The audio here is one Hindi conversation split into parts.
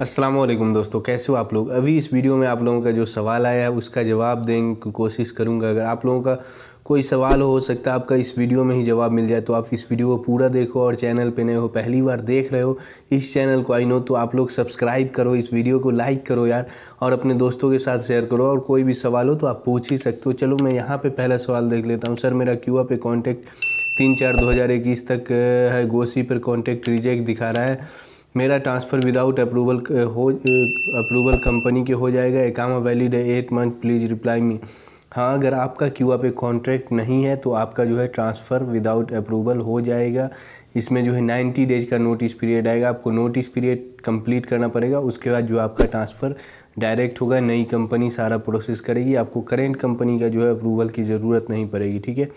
असलम दोस्तों कैसे हो आप लोग अभी इस वीडियो में आप लोगों का जो सवाल आया है उसका जवाब देने की कोशिश करूंगा अगर आप लोगों का कोई सवाल हो सकता है आपका इस वीडियो में ही जवाब मिल जाए तो आप इस वीडियो को पूरा देखो और चैनल पे नए हो पहली बार देख रहे हो इस चैनल को आई नो तो आप लोग सब्सक्राइब करो इस वीडियो को लाइक करो यार और अपने दोस्तों के साथ शेयर करो और कोई भी सवाल हो तो आप पूछ ही सकते हो चलो मैं यहाँ पर पहला सवाल देख लेता हूँ सर मेरा क्यू पे कॉन्टैक्ट तीन चार दो तक है गोसी पर कॉन्टैक्ट रिजेक्ट दिखा रहा है मेरा ट्रांसफ़र विदाउट अप्रूवल हो अप्रूवल कंपनी के हो जाएगा एकामा वैलिड है eight month please reply me हाँ अगर आपका क्यू पे कॉन्ट्रैक्ट नहीं है तो आपका जो है ट्रांसफ़र विदाउट अप्रूवल हो जाएगा इसमें जो है नाइन्टी डेज का नोटिस पीरियड आएगा आपको नोटिस पीरियड कंप्लीट करना पड़ेगा उसके बाद जो आपका ट्रांसफ़र डायरेक्ट होगा नई कंपनी सारा प्रोसेस करेगी आपको करेंट कंपनी का जो है अप्रूवल की ज़रूरत नहीं पड़ेगी ठीक है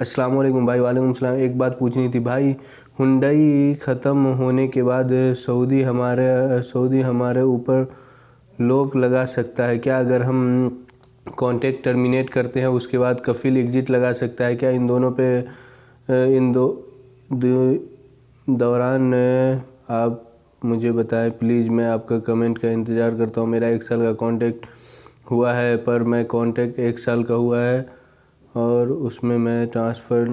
अस्सलाम वालेकुम भाई वालेकुम सलाम एक बात पूछनी थी भाई हुंडई ख़त्म होने के बाद सऊदी हमारे सऊदी हमारे ऊपर लोक लगा सकता है क्या अगर हम कॉन्टेक्ट टर्मिनेट करते हैं उसके बाद कफिल एग्ज़िट लगा सकता है क्या इन दोनों पे इन दो दौरान आप मुझे बताएं प्लीज़ मैं आपका कमेंट का इंतज़ार करता हूँ मेरा एक साल का कॉन्टेक्ट हुआ है पर मैं कॉन्टेक्ट एक साल का हुआ है और उसमें मैं ट्रांसफ़र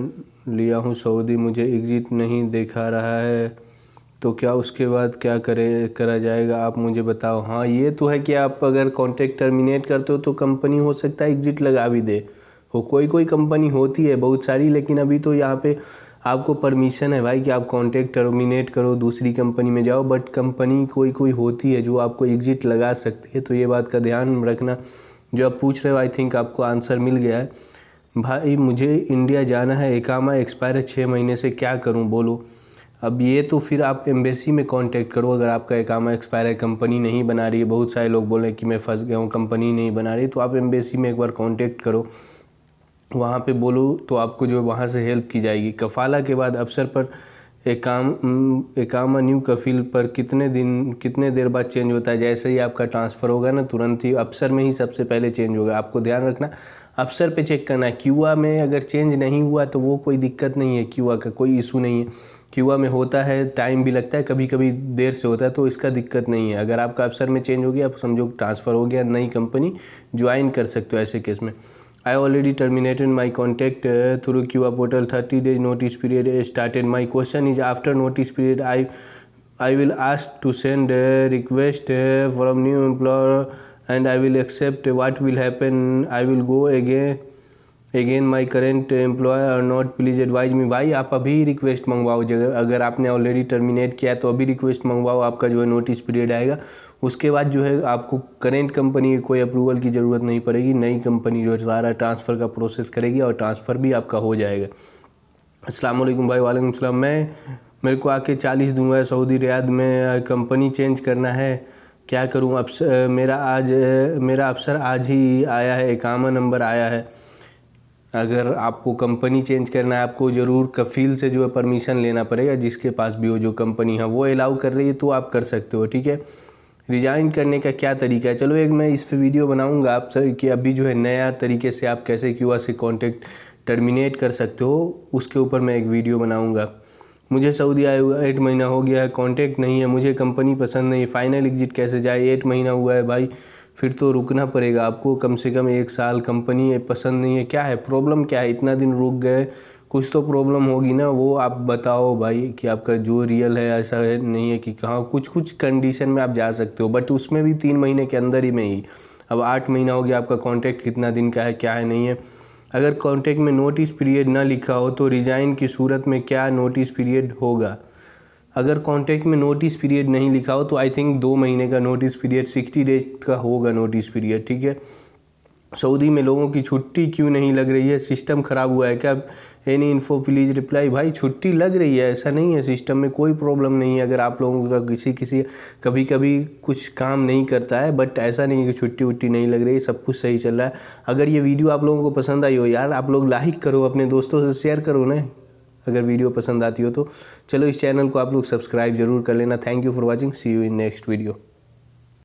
लिया हूँ सऊदी मुझे एग्ज़िट नहीं दिखा रहा है तो क्या उसके बाद क्या करे करा जाएगा आप मुझे बताओ हाँ ये तो है कि आप अगर कॉन्ट्रैक्ट टर्मिनेट करते हो तो कंपनी हो सकता है एग्ज़िट लगा भी दे वो कोई कोई कंपनी होती है बहुत सारी लेकिन अभी तो यहाँ पे आपको परमिशन है भाई कि आप कॉन्ट्रैक्ट टर्मिनेट करो दूसरी कंपनी में जाओ बट कंपनी कोई कोई होती है जो आपको एग्ज़िट लगा सकती है तो ये बात का ध्यान रखना जो आप पूछ रहे हो आई थिंक आपको आंसर मिल गया है भाई मुझे इंडिया जाना है एकामा एक्सपायर है छः महीने से क्या करूँ बोलो अब ये तो फिर आप एम्बेसी में कांटेक्ट करो अगर आपका एकामा एक्सपायर है कंपनी नहीं बना रही है बहुत सारे लोग बोल रहे हैं कि मैं फंस गया हूँ कंपनी नहीं बना रही तो आप एम्बेसी में एक बार कांटेक्ट करो वहाँ पे बोलो तो आपको जो है वहाँ से हेल्प की जाएगी कफाला के बाद अवसर पर एकाम एकामा न्यू कफिल पर कितने दिन कितने देर बाद चेंज होता है जैसे ही आपका ट्रांसफ़र होगा ना तुरंत ही अफसर में ही सबसे पहले चेंज होगा आपको ध्यान रखना अफसर पे चेक करना है क्यूआ में अगर चेंज नहीं हुआ तो वो कोई दिक्कत नहीं है क्यूआ का कोई इशू नहीं है क्यूआ में होता है टाइम भी लगता है कभी कभी देर से होता है तो इसका दिक्कत नहीं है अगर आपका अफसर में चेंज हो गया आप समझो ट्रांसफ़र हो गया नई कंपनी ज्वाइन कर सकते हो ऐसे केस में I already terminated my contact uh, through QR portal 30 days notice period started. My question is after notice period I I will ask to send a request uh, from new employer and I will accept what will happen. I will go again again my current employer और नॉट प्लीज़ एडवाइज मी भाई आप अभी रिक्वेस्ट मंगवाओ अगर आपने ऑलरेडी टर्मिनेट किया है तो अभी रिक्वेस्ट मंगवाओ आपका जो है नोटिस पीरियड आएगा उसके बाद जो है आपको करेंट कंपनी की कोई अप्रूवल की ज़रूरत नहीं पड़ेगी नई कंपनी जो है सारा ट्रांसफ़र का प्रोसेस करेगी और ट्रांसफ़र भी आपका हो जाएगा असलम भाई वालेकुम मैं मेरे को आके चालीस दूंगा सऊदी रियाद में कंपनी चेंज करना है क्या करूँ अफसर मेरा आज मेरा अफसर आज ही आया है इकामा नंबर आया है अगर आपको कंपनी चेंज करना है आपको ज़रूर कफील से जो है परमिशन लेना पड़ेगा जिसके पास भी हो जो कंपनी है वो अलाउ कर रही है तो आप कर सकते हो ठीक है रिजाइन करने का क्या तरीका है चलो एक मैं इस पर वीडियो बनाऊंगा आप सर कि अभी जो है नया तरीके से आप कैसे क्यू से कॉन्टेक्ट टर्मिनेट कर सकते हो उसके ऊपर मैं एक वीडियो बनाऊँगा मुझे सऊदी आए हुआ एट महीना हो गया है कॉन्टैक्ट नहीं है मुझे कंपनी पसंद नहीं फाइनल एग्जिट कैसे जाए एट महीना हुआ है भाई फिर तो रुकना पड़ेगा आपको कम से कम एक साल कंपनी पसंद नहीं है क्या है प्रॉब्लम क्या है इतना दिन रुक गए कुछ तो प्रॉब्लम होगी ना वो आप बताओ भाई कि आपका जो रियल है ऐसा है नहीं है कि कहाँ कुछ कुछ कंडीशन में आप जा सकते हो बट उसमें भी तीन महीने के अंदर ही में ही अब आठ महीना हो गया आपका कॉन्ट्रैक्ट कितना दिन का है क्या है नहीं है अगर कॉन्ट्रैक्ट में नोटिस पीरियड ना लिखा हो तो रिज़ाइन की सूरत में क्या नोटिस पीरियड होगा अगर कॉन्ट्रैक्ट में नोटिस पीरियड नहीं लिखा हो तो आई थिंक दो महीने का नोटिस पीरियड सिक्सटी डेज का होगा नोटिस पीरियड ठीक है सऊदी में लोगों की छुट्टी क्यों नहीं लग रही है सिस्टम ख़राब हुआ है क्या एनी इन्फो प्लीज़ रिप्लाई भाई छुट्टी लग रही है ऐसा नहीं है सिस्टम में कोई प्रॉब्लम नहीं है अगर आप लोगों का किसी किसी कभी कभी कुछ काम नहीं करता है बट ऐसा नहीं है कि छुट्टी उट्टी नहीं लग रही सब कुछ सही चल रहा है अगर ये वीडियो आप लोगों को पसंद आई हो यार आप लोग लाइक करो अपने दोस्तों से शेयर करो ना अगर वीडियो पसंद आती हो तो चलो इस चैनल को आप लोग सब्सक्राइब जरूर कर लेना thank you for watching see you in next video